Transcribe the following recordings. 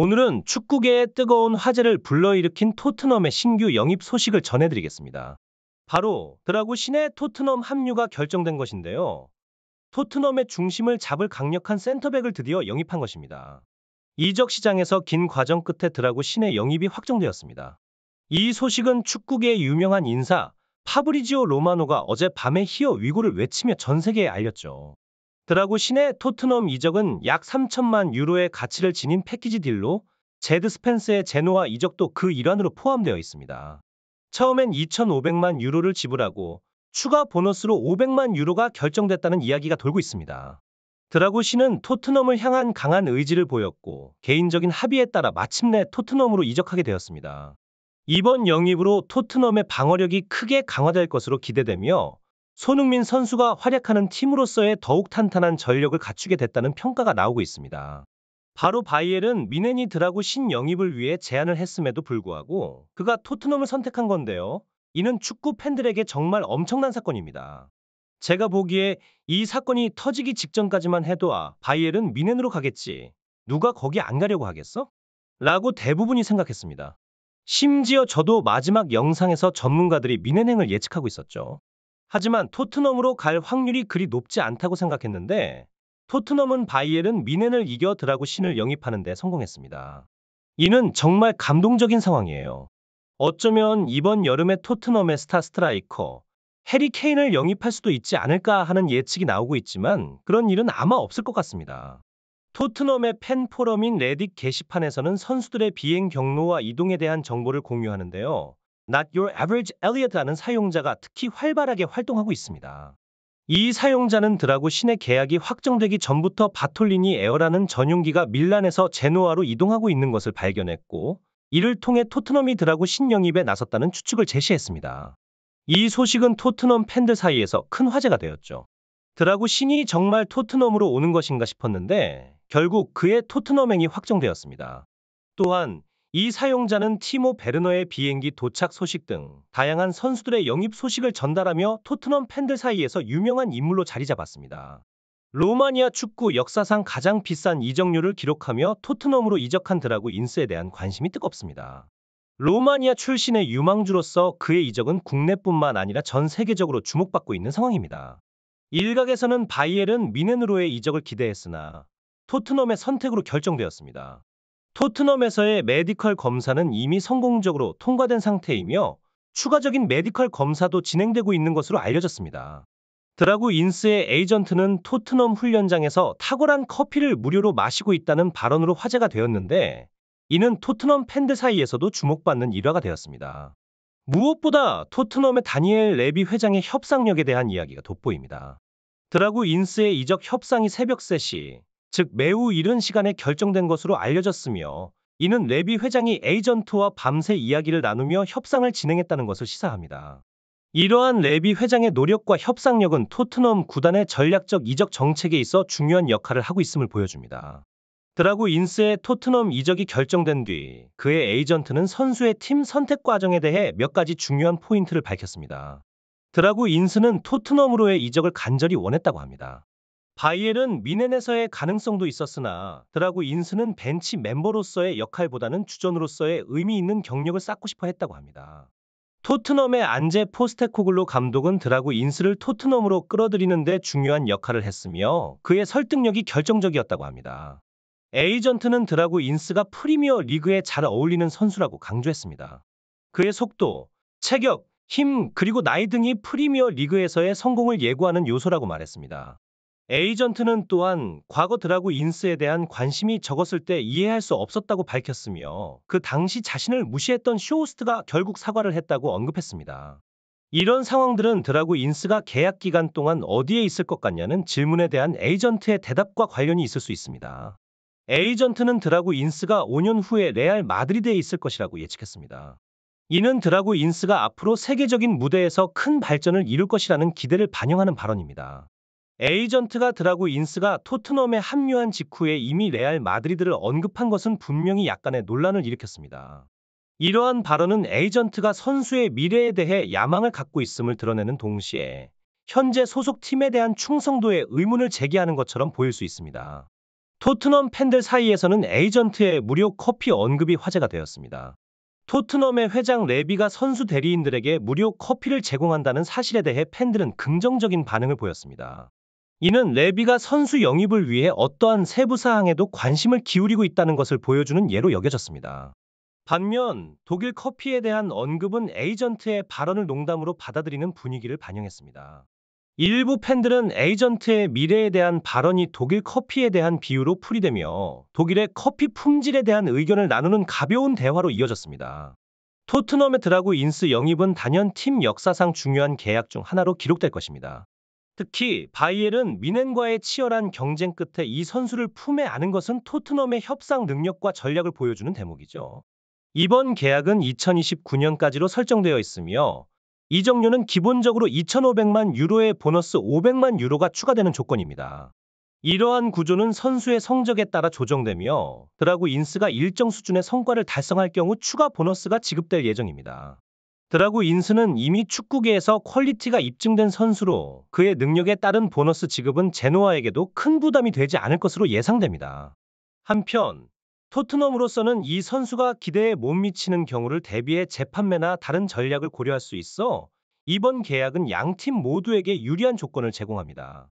오늘은 축구계의 뜨거운 화제를 불러일으킨 토트넘의 신규 영입 소식을 전해드리겠습니다. 바로 드라구 신의 토트넘 합류가 결정된 것인데요. 토트넘의 중심을 잡을 강력한 센터백을 드디어 영입한 것입니다. 이적 시장에서 긴 과정 끝에 드라구 신의 영입이 확정되었습니다. 이 소식은 축구계의 유명한 인사 파브리지오 로마노가 어젯밤에 히어 위고를 외치며 전 세계에 알렸죠. 드라구 신의 토트넘 이적은 약 3천만 유로의 가치를 지닌 패키지 딜로 제드 스펜스의 제노와 이적도 그 일환으로 포함되어 있습니다. 처음엔 2,500만 유로를 지불하고 추가 보너스로 500만 유로가 결정됐다는 이야기가 돌고 있습니다. 드라구 씨는 토트넘을 향한 강한 의지를 보였고 개인적인 합의에 따라 마침내 토트넘으로 이적하게 되었습니다. 이번 영입으로 토트넘의 방어력이 크게 강화될 것으로 기대되며 손흥민 선수가 활약하는 팀으로서의 더욱 탄탄한 전력을 갖추게 됐다는 평가가 나오고 있습니다. 바로 바이엘은 미네니 드라고 신영입을 위해 제안을 했음에도 불구하고 그가 토트넘을 선택한 건데요. 이는 축구 팬들에게 정말 엄청난 사건입니다. 제가 보기에 이 사건이 터지기 직전까지만 해도 아 바이엘은 미넨으로 가겠지 누가 거기 안 가려고 하겠어? 라고 대부분이 생각했습니다. 심지어 저도 마지막 영상에서 전문가들이 미넨행을 예측하고 있었죠. 하지만 토트넘으로 갈 확률이 그리 높지 않다고 생각했는데 토트넘은 바이엘은 미넨을 이겨 드라구 신을 영입하는 데 성공했습니다. 이는 정말 감동적인 상황이에요. 어쩌면 이번 여름에 토트넘의 스타 스트라이커 해리 케인을 영입할 수도 있지 않을까 하는 예측이 나오고 있지만 그런 일은 아마 없을 것 같습니다. 토트넘의 팬 포럼인 레딧 게시판에서는 선수들의 비행 경로와 이동에 대한 정보를 공유하는데요. Not Your Average Elliot라는 사용자가 특히 활발하게 활동하고 있습니다. 이 사용자는 드라고 신의 계약이 확정되기 전부터 바톨리니 에어라는 전용기가 밀란에서 제노아로 이동하고 있는 것을 발견했고 이를 통해 토트넘이 드라고 신영입에 나섰다는 추측을 제시했습니다. 이 소식은 토트넘 팬들 사이에서 큰 화제가 되었죠. 드라고 신이 정말 토트넘으로 오는 것인가 싶었는데 결국 그의 토트넘행이 확정되었습니다. 또한 이 사용자는 티모 베르너의 비행기 도착 소식 등 다양한 선수들의 영입 소식을 전달하며 토트넘 팬들 사이에서 유명한 인물로 자리 잡았습니다. 로마니아 축구 역사상 가장 비싼 이적료를 기록하며 토트넘으로 이적한 드라구 인스에 대한 관심이 뜨겁습니다. 로마니아 출신의 유망주로서 그의 이적은 국내뿐만 아니라 전 세계적으로 주목받고 있는 상황입니다. 일각에서는 바이엘은 미넨으로의 이적을 기대했으나 토트넘의 선택으로 결정되었습니다. 토트넘에서의 메디컬 검사는 이미 성공적으로 통과된 상태이며 추가적인 메디컬 검사도 진행되고 있는 것으로 알려졌습니다. 드라구 인스의 에이전트는 토트넘 훈련장에서 탁월한 커피를 무료로 마시고 있다는 발언으로 화제가 되었는데 이는 토트넘 팬들 사이에서도 주목받는 일화가 되었습니다. 무엇보다 토트넘의 다니엘 레비 회장의 협상력에 대한 이야기가 돋보입니다. 드라구 인스의 이적 협상이 새벽 3시 즉 매우 이른 시간에 결정된 것으로 알려졌으며 이는 레비 회장이 에이전트와 밤새 이야기를 나누며 협상을 진행했다는 것을 시사합니다. 이러한 레비 회장의 노력과 협상력은 토트넘 구단의 전략적 이적 정책에 있어 중요한 역할을 하고 있음을 보여줍니다. 드라구 인스의 토트넘 이적이 결정된 뒤 그의 에이전트는 선수의 팀 선택 과정에 대해 몇 가지 중요한 포인트를 밝혔습니다. 드라구 인스는 토트넘으로의 이적을 간절히 원했다고 합니다. 바이엘은 미넨에서의 가능성도 있었으나 드라구 인스는 벤치 멤버로서의 역할보다는 주전으로서의 의미 있는 경력을 쌓고 싶어 했다고 합니다. 토트넘의 안제 포스테코글로 감독은 드라구 인스를 토트넘으로 끌어들이는데 중요한 역할을 했으며 그의 설득력이 결정적이었다고 합니다. 에이전트는 드라구 인스가 프리미어 리그에 잘 어울리는 선수라고 강조했습니다. 그의 속도, 체격, 힘, 그리고 나이 등이 프리미어 리그에서의 성공을 예고하는 요소라고 말했습니다. 에이전트는 또한 과거 드라구 인스에 대한 관심이 적었을 때 이해할 수 없었다고 밝혔으며 그 당시 자신을 무시했던 쇼호스트가 결국 사과를 했다고 언급했습니다. 이런 상황들은 드라구 인스가 계약 기간 동안 어디에 있을 것 같냐는 질문에 대한 에이전트의 대답과 관련이 있을 수 있습니다. 에이전트는 드라구 인스가 5년 후에 레알 마드리드에 있을 것이라고 예측했습니다. 이는 드라구 인스가 앞으로 세계적인 무대에서 큰 발전을 이룰 것이라는 기대를 반영하는 발언입니다. 에이전트가 드라구 인스가 토트넘에 합류한 직후에 이미 레알 마드리드를 언급한 것은 분명히 약간의 논란을 일으켰습니다. 이러한 발언은 에이전트가 선수의 미래에 대해 야망을 갖고 있음을 드러내는 동시에 현재 소속팀에 대한 충성도에 의문을 제기하는 것처럼 보일 수 있습니다. 토트넘 팬들 사이에서는 에이전트의 무료 커피 언급이 화제가 되었습니다. 토트넘의 회장 레비가 선수 대리인들에게 무료 커피를 제공한다는 사실에 대해 팬들은 긍정적인 반응을 보였습니다. 이는 레비가 선수 영입을 위해 어떠한 세부 사항에도 관심을 기울이고 있다는 것을 보여주는 예로 여겨졌습니다. 반면 독일 커피에 대한 언급은 에이전트의 발언을 농담으로 받아들이는 분위기를 반영했습니다. 일부 팬들은 에이전트의 미래에 대한 발언이 독일 커피에 대한 비유로 풀이되며 독일의 커피 품질에 대한 의견을 나누는 가벼운 대화로 이어졌습니다. 토트넘의 드라구 인스 영입은 단연 팀 역사상 중요한 계약 중 하나로 기록될 것입니다. 특히 바이엘은 미넨과의 치열한 경쟁 끝에 이 선수를 품에 안은 것은 토트넘의 협상 능력과 전략을 보여주는 대목이죠. 이번 계약은 2029년까지로 설정되어 있으며 이정료는 기본적으로 2,500만 유로의 보너스 500만 유로가 추가되는 조건입니다. 이러한 구조는 선수의 성적에 따라 조정되며 드라구 인스가 일정 수준의 성과를 달성할 경우 추가 보너스가 지급될 예정입니다. 드라구 인수는 이미 축구계에서 퀄리티가 입증된 선수로 그의 능력에 따른 보너스 지급은 제노아에게도 큰 부담이 되지 않을 것으로 예상됩니다. 한편 토트넘으로서는 이 선수가 기대에 못 미치는 경우를 대비해 재판매나 다른 전략을 고려할 수 있어 이번 계약은 양 팀 모두에게 유리한 조건을 제공합니다.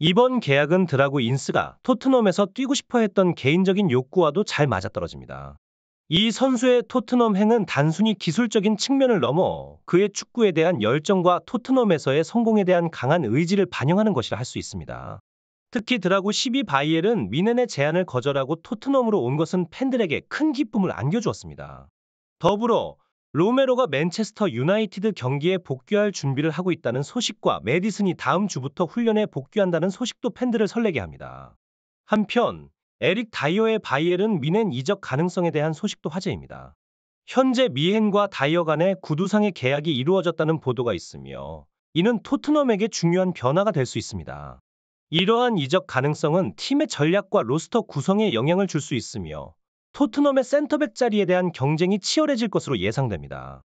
이번 계약은 드라구 인스가 토트넘에서 뛰고 싶어 했던 개인적인 욕구와도 잘 맞아떨어집니다. 이 선수의 토트넘 행은 단순히 기술적인 측면을 넘어 그의 축구에 대한 열정과 토트넘에서의 성공에 대한 강한 의지를 반영하는 것이라 할 수 있습니다. 특히 드라구 12 바이엘은 위넨의 제안을 거절하고 토트넘으로 온 것은 팬들에게 큰 기쁨을 안겨주었습니다. 더불어 로메로가 맨체스터 유나이티드 경기에 복귀할 준비를 하고 있다는 소식과 메디슨이 다음 주부터 훈련에 복귀한다는 소식도 팬들을 설레게 합니다. 한편 에릭 다이어의 바이엘은 미넨 이적 가능성에 대한 소식도 화제입니다. 현재 미헨과 다이어 간의 구두상의 계약이 이루어졌다는 보도가 있으며 이는 토트넘에게 중요한 변화가 될 수 있습니다. 이러한 이적 가능성은 팀의 전략과 로스터 구성에 영향을 줄 수 있으며 토트넘의 센터백 자리에 대한 경쟁이 치열해질 것으로 예상됩니다.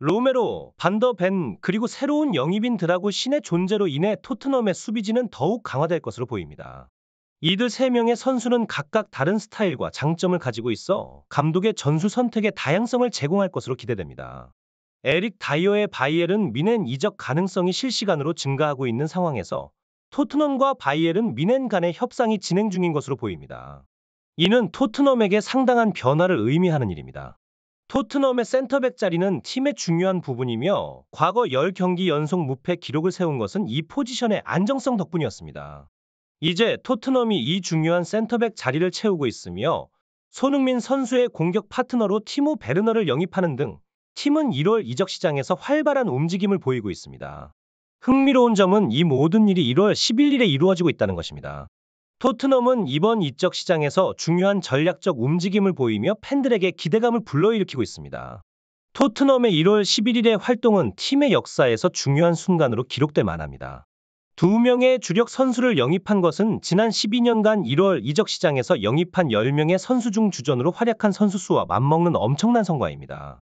로메로, 반더벤, 그리고 새로운 영입인 드라고 신의 존재로 인해 토트넘의 수비진은 더욱 강화될 것으로 보입니다. 이들 3명의 선수는 각각 다른 스타일과 장점을 가지고 있어 감독의 전수 선택의 다양성을 제공할 것으로 기대됩니다. 에릭 다이어의 바이엘은 미넨 이적 가능성이 실시간으로 증가하고 있는 상황에서 토트넘과 바이엘은 미넨 간의 협상이 진행 중인 것으로 보입니다. 이는 토트넘에게 상당한 변화를 의미하는 일입니다. 토트넘의 센터백 자리는 팀의 중요한 부분이며 과거 10경기 연속 무패 기록을 세운 것은 이 포지션의 안정성 덕분이었습니다. 이제 토트넘이 이 중요한 센터백 자리를 채우고 있으며 손흥민 선수의 공격 파트너로 티모 베르너를 영입하는 등 팀은 1월 이적 시장에서 활발한 움직임을 보이고 있습니다. 흥미로운 점은 이 모든 일이 1월 11일에 이루어지고 있다는 것입니다. 토트넘은 이번 이적 시장에서 중요한 전략적 움직임을 보이며 팬들에게 기대감을 불러일으키고 있습니다. 토트넘의 1월 11일의 활동은 팀의 역사에서 중요한 순간으로 기록될 만합니다. 두 명의 주력 선수를 영입한 것은 지난 12년간 1월 이적 시장에서 영입한 10명의 선수 중 주전으로 활약한 선수 수와 맞먹는 엄청난 성과입니다.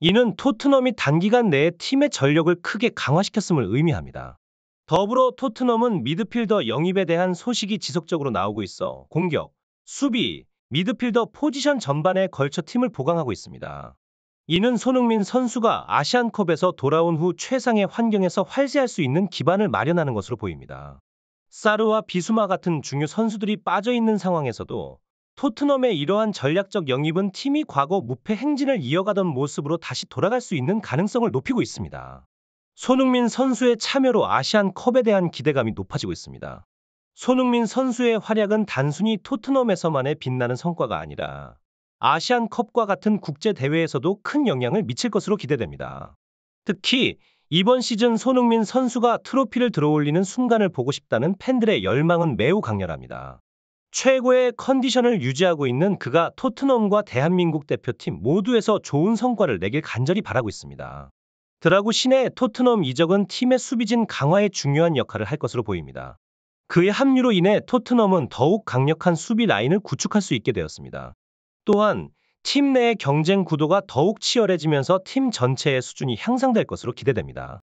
이는 토트넘이 단기간 내에 팀의 전력을 크게 강화시켰음을 의미합니다. 더불어 토트넘은 미드필더 영입에 대한 소식이 지속적으로 나오고 있어 공격, 수비, 미드필더 포지션 전반에 걸쳐 팀을 보강하고 있습니다. 이는 손흥민 선수가 아시안컵에서 돌아온 후 최상의 환경에서 활세할 수 있는 기반을 마련하는 것으로 보입니다. 사르와 비수마 같은 중요 선수들이 빠져있는 상황에서도 토트넘의 이러한 전략적 영입은 팀이 과거 무패 행진을 이어가던 모습으로 다시 돌아갈 수 있는 가능성을 높이고 있습니다. 손흥민 선수의 참여로 아시안컵에 대한 기대감이 높아지고 있습니다. 손흥민 선수의 활약은 단순히 토트넘에서만의 빛나는 성과가 아니라 아시안컵과 같은 국제 대회에서도 큰 영향을 미칠 것으로 기대됩니다. 특히 이번 시즌 손흥민 선수가 트로피를 들어올리는 순간을 보고 싶다는 팬들의 열망은 매우 강렬합니다. 최고의 컨디션을 유지하고 있는 그가 토트넘과 대한민국 대표팀 모두에서 좋은 성과를 내길 간절히 바라고 있습니다. 드라구 신의 토트넘 이적은 팀의 수비진 강화에 중요한 역할을 할 것으로 보입니다. 그의 합류로 인해 토트넘은 더욱 강력한 수비 라인을 구축할 수 있게 되었습니다. 또한 팀 내의 경쟁 구도가 더욱 치열해지면서 팀 전체의 수준이 향상될 것으로 기대됩니다.